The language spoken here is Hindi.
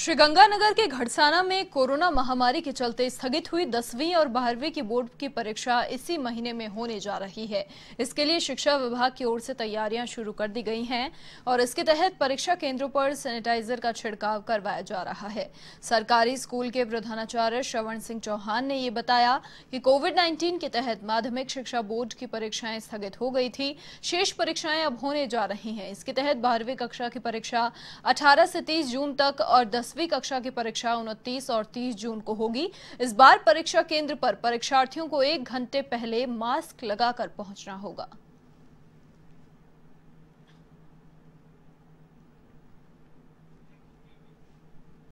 श्रीगंगानगर के घड़साना में कोरोना महामारी के चलते स्थगित हुई दसवीं और बारहवीं की बोर्ड की परीक्षा इसी महीने में होने जा रही है इसके लिए शिक्षा विभाग की ओर से तैयारियां शुरू कर दी गई हैं और इसके तहत परीक्षा केंद्रों पर सैनिटाइजर का छिड़काव करवाया जा रहा है सरकारी स्कूल के प्रधानाचार्य श्रवण सिंह चौहान ने ये बताया कि कोविड नाइन्टीन के तहत माध्यमिक शिक्षा बोर्ड की परीक्षाएं स्थगित हो गई थी शेष परीक्षाएं अब होने जा रही हैं इसके तहत बारहवीं कक्षा की परीक्षा अठारह से तीस जून तक और दसवीं कक्षा की परीक्षा उनतीस और तीस जून को होगी इस बार परीक्षा केंद्र पर परीक्षार्थियों को एक घंटे पहले मास्क लगाकर पहुंचना होगा